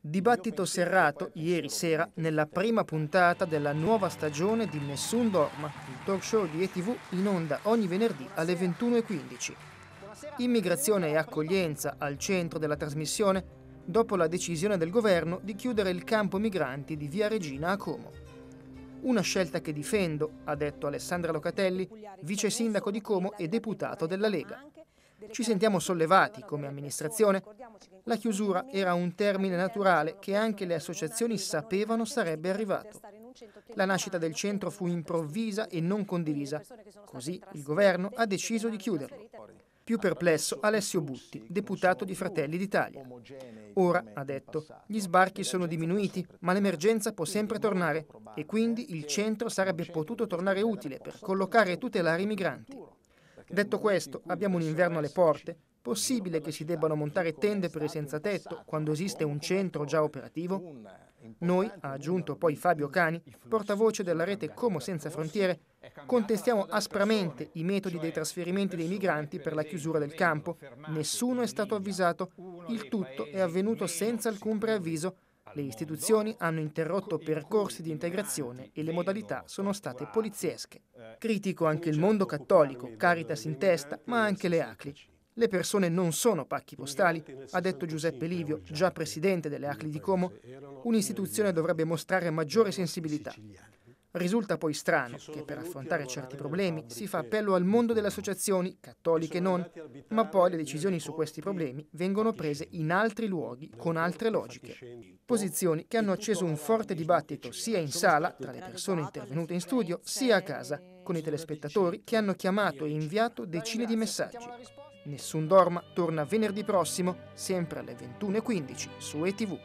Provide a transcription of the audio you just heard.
Dibattito serrato ieri sera nella prima puntata della nuova stagione di Nessun Dorma, il talk show di ETV in onda ogni venerdì alle 21.15. Immigrazione e accoglienza al centro della trasmissione dopo la decisione del governo di chiudere il campo migranti di Via Regina a Como. Una scelta che difendo, ha detto Alessandra Locatelli, vice sindaco di Como e deputato della Lega. Ci sentiamo sollevati come amministrazione. La chiusura era un termine naturale che anche le associazioni sapevano sarebbe arrivato. La nascita del centro fu improvvisa e non condivisa. Così il governo ha deciso di chiuderlo. Più perplesso Alessio Butti, deputato di Fratelli d'Italia. Ora, ha detto, gli sbarchi sono diminuiti, ma l'emergenza può sempre tornare e quindi il centro sarebbe potuto tornare utile per collocare e tutelare i migranti. Detto questo, abbiamo un inverno alle porte. Possibile che si debbano montare tende per i senza tetto quando esiste un centro già operativo? Noi, ha aggiunto poi Fabio Cani, portavoce della rete Como Senza Frontiere, contestiamo aspramente i metodi dei trasferimenti dei migranti per la chiusura del campo. Nessuno è stato avvisato, il tutto è avvenuto senza alcun preavviso le istituzioni hanno interrotto percorsi di integrazione e le modalità sono state poliziesche. Critico anche il mondo cattolico, Caritas in testa, ma anche le ACLI. Le persone non sono pacchi postali, ha detto Giuseppe Livio, già presidente delle ACLI di Como. Un'istituzione dovrebbe mostrare maggiore sensibilità. Risulta poi strano che per affrontare certi problemi si fa appello al mondo delle associazioni, cattoliche e non, ma poi le decisioni su questi problemi vengono prese in altri luoghi con altre logiche. Posizioni che hanno acceso un forte dibattito sia in sala, tra le persone intervenute in studio, sia a casa, con i telespettatori che hanno chiamato e inviato decine di messaggi. Nessun Dorma torna venerdì prossimo, sempre alle 21.15 su ETV.